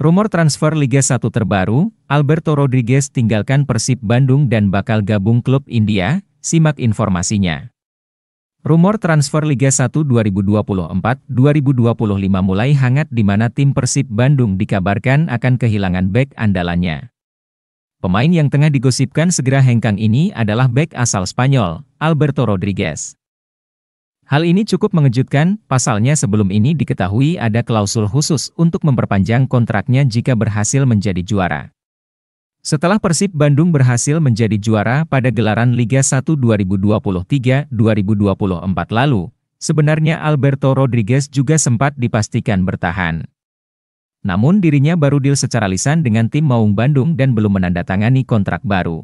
Rumor transfer Liga 1 terbaru, Alberto Rodriguez tinggalkan Persib Bandung dan bakal gabung klub India, simak informasinya. Rumor transfer Liga 1 2024-2025 mulai hangat di mana tim Persib Bandung dikabarkan akan kehilangan back andalannya. Pemain yang tengah digosipkan segera hengkang ini adalah back asal Spanyol, Alberto Rodriguez. Hal ini cukup mengejutkan, pasalnya sebelum ini diketahui ada klausul khusus untuk memperpanjang kontraknya jika berhasil menjadi juara. Setelah Persib Bandung berhasil menjadi juara pada gelaran Liga 1 2023-2024 lalu, sebenarnya Alberto Rodriguez juga sempat dipastikan bertahan. Namun dirinya baru deal secara lisan dengan tim Maung Bandung dan belum menandatangani kontrak baru.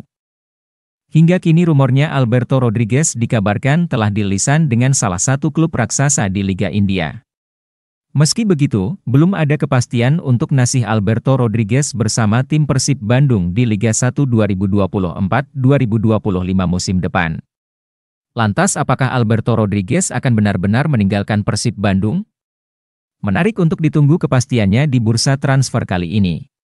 Hingga kini rumornya Alberto Rodriguez dikabarkan telah dilisan dengan salah satu klub raksasa di Liga India. Meski begitu, belum ada kepastian untuk nasih Alberto Rodriguez bersama tim Persib Bandung di Liga 1 2024-2025 musim depan. Lantas apakah Alberto Rodriguez akan benar-benar meninggalkan Persib Bandung? Menarik untuk ditunggu kepastiannya di bursa transfer kali ini.